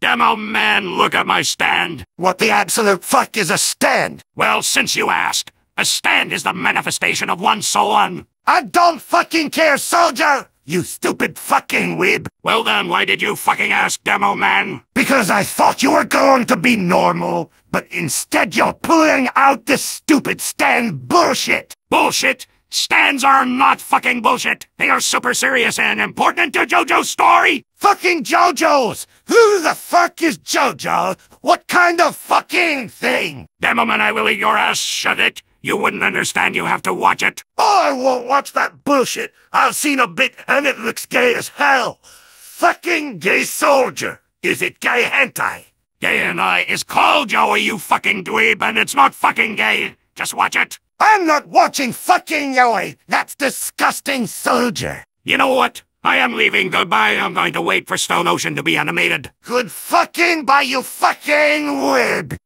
Demo man, look at my stand! What the absolute fuck is a stand? Well, since you asked, a stand is the manifestation of one soul on... I don't fucking care, soldier! You stupid fucking weeb! Well then, why did you fucking ask, Demo Man? Because I thought you were going to be normal, but instead you're pulling out this stupid stand bullshit! Bullshit? Stands are not fucking bullshit! They are super serious and important to JoJo's story! Fucking JoJo's! Who the fuck is JoJo? What kind of fucking thing? Demo man, I will eat your ass, shut it. You wouldn't understand, you have to watch it. Oh, I won't watch that bullshit. I've seen a bit and it looks gay as hell. Fucking gay soldier. Is it gay hentai? Gay and I is called Joey, you fucking dweeb, and it's not fucking gay. Just watch it. I'm not watching fucking Joey. That's disgusting soldier. You know what? I am leaving. Goodbye. I'm going to wait for Stone Ocean to be animated. Good fucking by you fucking wig!